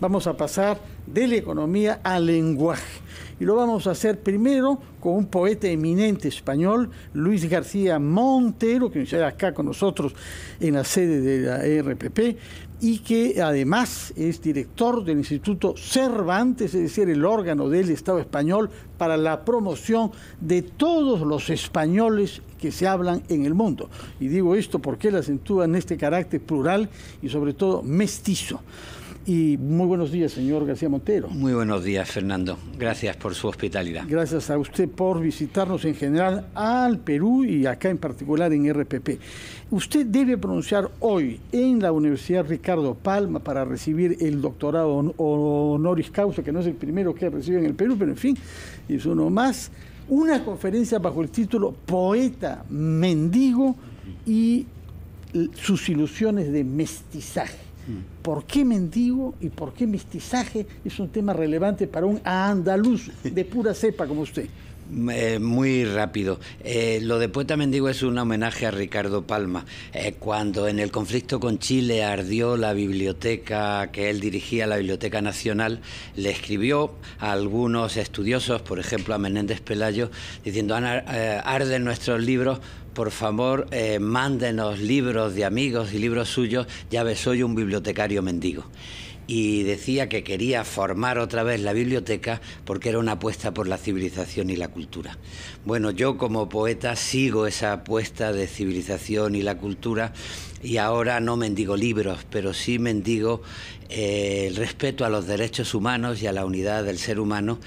Vamos a pasar de la economía al lenguaje. Y lo vamos a hacer primero con un poeta eminente español, Luis García Montero, que está acá con nosotros en la sede de la e RPP y que además es director del Instituto Cervantes, es decir, el órgano del Estado español para la promoción de todos los españoles que se hablan en el mundo. Y digo esto porque él acentúa en este carácter plural y sobre todo mestizo. Y muy buenos días, señor García Montero. Muy buenos días, Fernando. Gracias por su hospitalidad. Gracias a usted por visitarnos en general al Perú y acá en particular en RPP. Usted debe pronunciar hoy en la Universidad Ricardo Palma para recibir el doctorado honoris causa, que no es el primero que recibe en el Perú, pero en fin, es uno más. Una conferencia bajo el título Poeta, Mendigo y sus ilusiones de mestizaje. ¿Por qué mendigo y por qué mestizaje es un tema relevante para un andaluz de pura cepa como usted? Eh, muy rápido. Eh, lo de Poeta Mendigo es un homenaje a Ricardo Palma. Eh, cuando en el conflicto con Chile ardió la biblioteca que él dirigía, la Biblioteca Nacional, le escribió a algunos estudiosos, por ejemplo a Menéndez Pelayo, diciendo, arden nuestros libros, por favor, mándenos libros de amigos y libros suyos, ya ves, soy un bibliotecario mendigo y decía que quería formar otra vez la biblioteca porque era una apuesta por la civilización y la cultura. Bueno, yo como poeta sigo esa apuesta de civilización y la cultura y ahora no mendigo libros, pero sí mendigo eh, el respeto a los derechos humanos y a la unidad del ser humano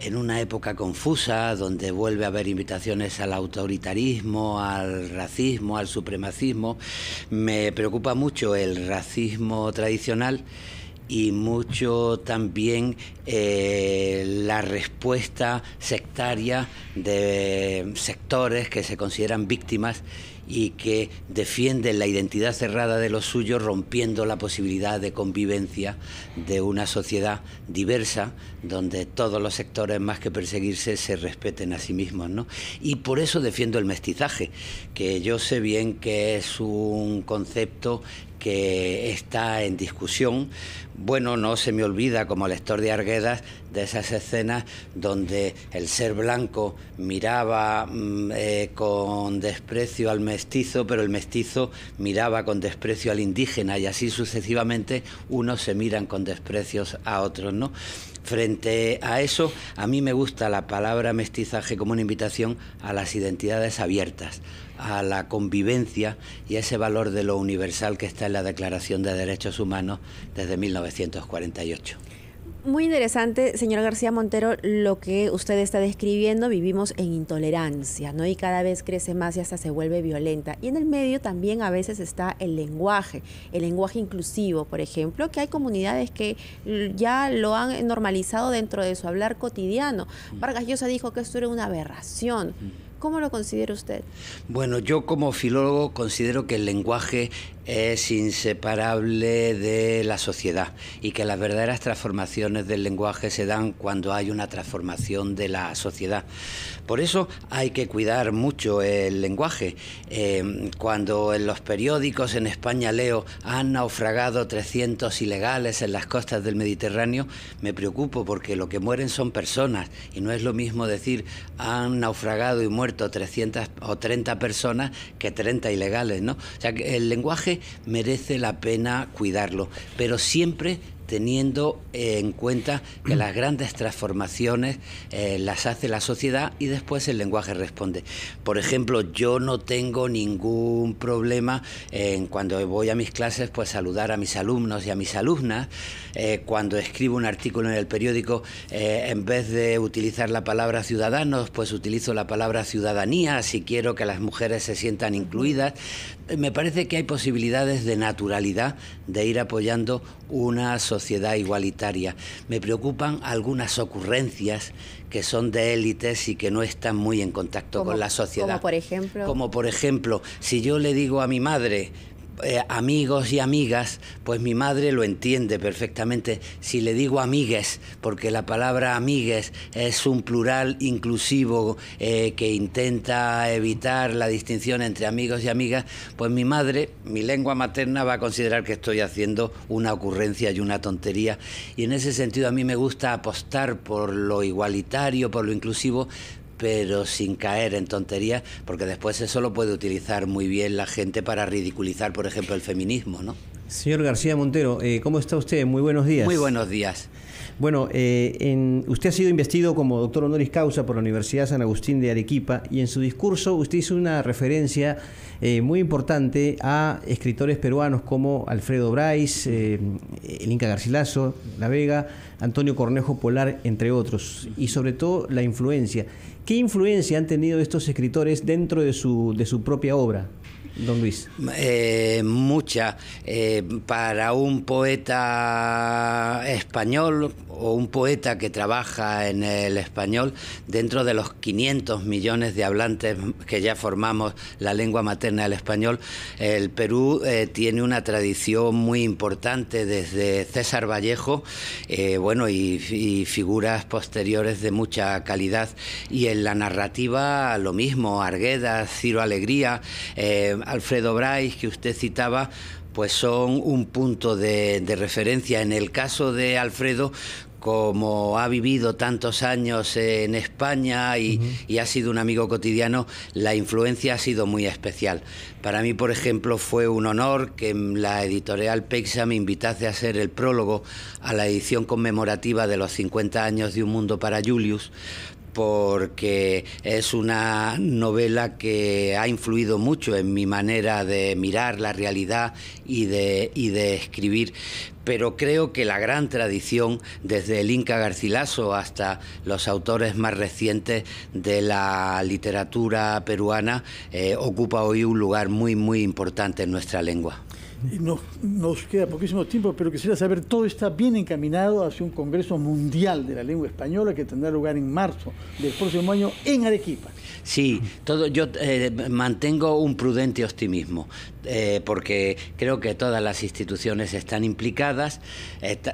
en una época confusa donde vuelve a haber invitaciones al autoritarismo, al racismo, al supremacismo. Me preocupa mucho el racismo tradicional y mucho también eh, la respuesta sectaria de sectores que se consideran víctimas y que defienden la identidad cerrada de los suyos rompiendo la posibilidad de convivencia de una sociedad diversa donde todos los sectores más que perseguirse se respeten a sí mismos. Y por eso defiendo el mestizaje, que yo sé bien que es un concepto que está en discusión. Bueno, no se me olvida como lector de Arguedas de esas escenas donde el ser blanco miraba mm, eh, con desprecio al mestizaje pero el mestizo miraba con desprecio al indígena y así sucesivamente unos se miran con desprecios a otros, ¿no? Frente a eso, a mí me gusta la palabra mestizaje como una invitación a las identidades abiertas, a la convivencia y a ese valor de lo universal que está en la Declaración de Derechos Humanos desde 1948. Muy interesante, señor García Montero, lo que usted está describiendo. Vivimos en intolerancia, ¿no? Y cada vez crece más y hasta se vuelve violenta. Y en el medio también a veces está el lenguaje, el lenguaje inclusivo, por ejemplo, que hay comunidades que ya lo han normalizado dentro de su hablar cotidiano. Vargas Llosa dijo que esto era una aberración. ¿Cómo lo considera usted? Bueno, yo como filólogo considero que el lenguaje es inseparable de la sociedad y que las verdaderas transformaciones del lenguaje se dan cuando hay una transformación de la sociedad. Por eso hay que cuidar mucho el lenguaje. Eh, cuando en los periódicos en España leo han naufragado 300 ilegales en las costas del Mediterráneo, me preocupo porque lo que mueren son personas y no es lo mismo decir han naufragado y muerto 300 o 30 personas que 30 ilegales, ¿no? O el lenguaje merece la pena cuidarlo, pero siempre teniendo eh, en cuenta que las grandes transformaciones eh, las hace la sociedad y después el lenguaje responde. Por ejemplo, yo no tengo ningún problema en eh, cuando voy a mis clases, pues saludar a mis alumnos y a mis alumnas. cuando escribo un artículo en el periódico, en vez de utilizar la palabra ciudadanos, pues utilizo la palabra ciudadanía si quiero que las mujeres se sientan incluidas. Me parece que hay posibilidades de naturalidad de ir apoyando una sociedad sociedad igualitaria. Me preocupan algunas ocurrencias que son de élites y que no están muy en contacto con la sociedad. Como por ejemplo. Como por ejemplo, si yo le digo a mi madre, eh, amigos y amigas, pues mi madre lo entiende perfectamente. Si le digo amigues, porque la palabra amigues es un plural inclusivo eh, que intenta evitar la distinción entre amigos y amigas, pues mi madre, mi lengua materna, va a considerar que estoy haciendo una ocurrencia y una tontería. Y en ese sentido a mí me gusta apostar por lo igualitario, por lo inclusivo, pero sin caer en tonterías, porque después eso lo puede utilizar muy bien la gente para ridiculizar, por ejemplo, el feminismo, ¿no? Señor García Montero, eh, ¿cómo está usted? Muy buenos días. Muy buenos días. Bueno, eh, usted ha sido investido como doctor honoris causa por la Universidad San Agustín de Arequipa y en su discurso usted hizo una referencia eh, muy importante a escritores peruanos como Alfredo Bryce, el Inca Garcilaso, La Vega, Antonio Cornejo Polar, entre otros, y sobre todo la influencia. ¿Qué influencia han tenido estos escritores dentro de su, de su propia obra? don Luis? Eh, ...mucha... Eh, para un poeta español o un poeta que trabaja en el español, dentro de los 500 millones de hablantes que ya formamos la lengua materna del español, el Perú eh, tiene una tradición muy importante desde César Vallejo, bueno, y, figuras posteriores de mucha calidad. Y en la narrativa lo mismo, ...Argueda, Ciro Alegría, Alfredo Brais que usted citaba, pues son un punto de, referencia. En el caso de Alfredo, como ha vivido tantos años en España y, ha sido un amigo cotidiano, la influencia ha sido muy especial. Para mí, por ejemplo, fue un honor que la editorial Pexa me invitase a hacer el prólogo a la edición conmemorativa de los 50 años de Un Mundo para Julius, porque es una novela que ha influido mucho en mi manera de mirar la realidad y de, escribir. Pero creo que la gran tradición, desde el Inca Garcilaso hasta los autores más recientes de la literatura peruana, eh, ocupa hoy un lugar muy, muy importante en nuestra lengua nos, queda poquísimo tiempo, pero quisiera saber, todo está bien encaminado hacia un Congreso Mundial de la Lengua Española que tendrá lugar en marzo del próximo año en Arequipa. Sí, todo, yo eh, mantengo un prudente optimismo. Eh, porque creo que todas las instituciones están implicadas,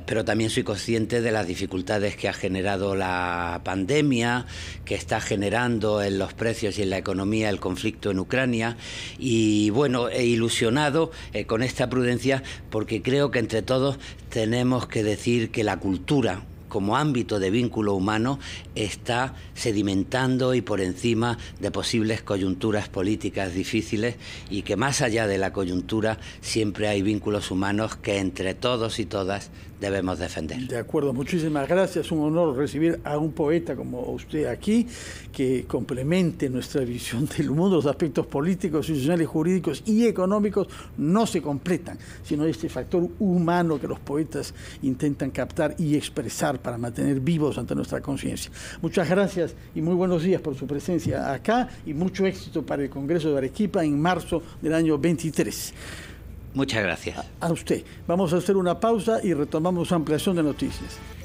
pero también soy consciente de las dificultades que ha generado la pandemia, que está generando en los precios y en la economía el conflicto en Ucrania. Y bueno, he ilusionado eh, con esta prudencia porque creo que entre todos tenemos que decir que la cultura, como ámbito de vínculo humano está sedimentando y por encima de posibles coyunturas políticas difíciles y que más allá de la coyuntura siempre hay vínculos humanos que entre todos y todas debemos defender. De acuerdo, muchísimas gracias. Un honor recibir a un poeta como usted aquí, que complemente nuestra visión del mundo. Los aspectos políticos, institucionales, jurídicos y económicos no se completan, sino este factor humano que los poetas intentan captar y expresar para mantener vivos ante nuestra conciencia. Muchas gracias y muy buenos días por su presencia acá y mucho éxito para el Congreso de Arequipa en marzo del año 23. Muchas gracias. A, usted. Vamos a hacer una pausa y retomamos ampliación de noticias.